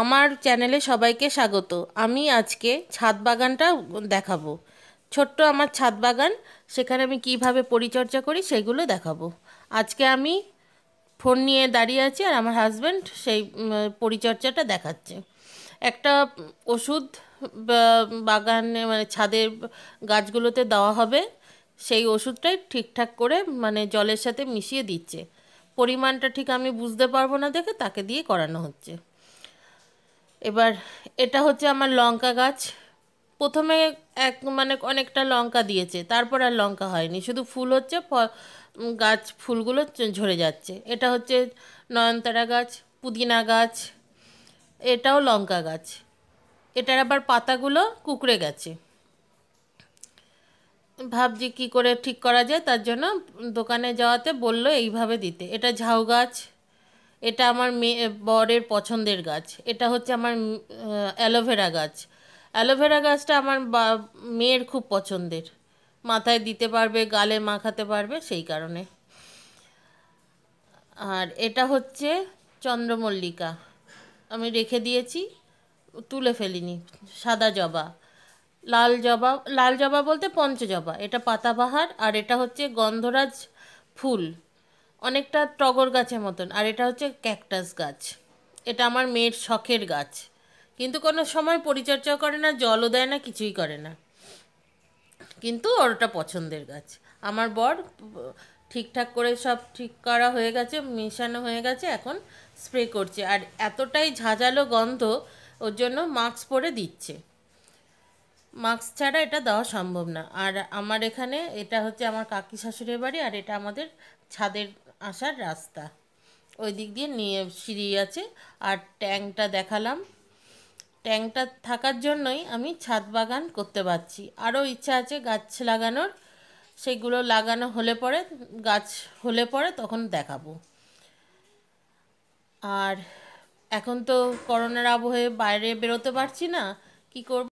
আমার চ্যানেলে সবাইকে স্বাগত আমি আজকে ছাদ বাগানটা দেখাবো ছোট্ট আমার ছাদ বাগান সেখানে আমি কিভাবে পরিচর্যা করি সেগুলো দেখাবো আজকে আমি ফোন নিয়ে দাঁড়িয়ে আছি আর আমার হাজব্যান্ড সেই পরিচর্যাটা দেখাচ্ছে একটা ওষুধ বাগানে মানে ছাদের গাছগুলোতে দেওয়া হবে সেই ওষুধটাই ঠিকঠাক করে মানে জলের সাথে মিশিয়ে দিচ্ছে পরিমাণটা ঠিক আমি বুঝতে পারবো না দেখে তাকে দিয়ে করানো হচ্ছে এবার এটা হচ্ছে আমার লঙ্কা গাছ প্রথমে এক মানে অনেকটা লঙ্কা দিয়েছে তারপর আর লঙ্কা হয়নি শুধু ফুল হচ্ছে গাছ ফুলগুলো ঝরে যাচ্ছে এটা হচ্ছে নয়নতারা গাছ পুদিনা গাছ এটাও লঙ্কা গাছ এটার আবার পাতাগুলো কুকড়ে গেছে ভাবছি কি করে ঠিক করা যায় তার জন্য দোকানে যাওয়াতে বলল এইভাবে দিতে এটা ঝাউ গাছ এটা আমার মেয়ে বরের পছন্দের গাছ এটা হচ্ছে আমার অ্যালোভেরা গাছ অ্যালোভেরা গাছটা আমার মেয়ের খুব পছন্দের মাথায় দিতে পারবে গালে মাখাতে পারবে সেই কারণে আর এটা হচ্ছে চন্দ্রমল্লিকা আমি রেখে দিয়েছি তুলে ফেলিনি সাদা জবা লাল জবা লাল জবা বলতে পঞ্চজবা এটা পাতাবাহার আর এটা হচ্ছে গন্ধরাজ ফুল অনেকটা টগর গাছের মতন আর এটা হচ্ছে ক্যাকটাস গাছ এটা আমার মেয়ের শখের গাছ কিন্তু কোনো সময় পরিচর্যা করে না জলও দেয় না কিছুই করে না কিন্তু ওর ওটা পছন্দের গাছ আমার বর ঠিকঠাক করে সব ঠিক করা হয়ে গেছে মেশানো হয়ে গেছে এখন স্প্রে করছে আর এতটাই ঝাঁঝালো গন্ধ ওর জন্য মাস্ক পরে দিচ্ছে মাস্ক ছাড়া এটা দেওয়া সম্ভব না আর আমার এখানে এটা হচ্ছে আমার কাকি শাশুড়ির বাড়ি আর এটা আমাদের ছাদের আসার রাস্তা ওই দিক দিয়ে নিয়ে সিঁড়ি আছে আর ট্যাঙ্কটা দেখালাম ট্যাঙ্কটা থাকার জন্যই আমি ছাদ বাগান করতে পারছি আরও ইচ্ছা আছে গাছ লাগানোর সেগুলো লাগানো হলে পরে গাছ হলে পরে তখন দেখাবো আর এখন তো করোনার আবহে বাইরে বেরোতে পারছি না কি করব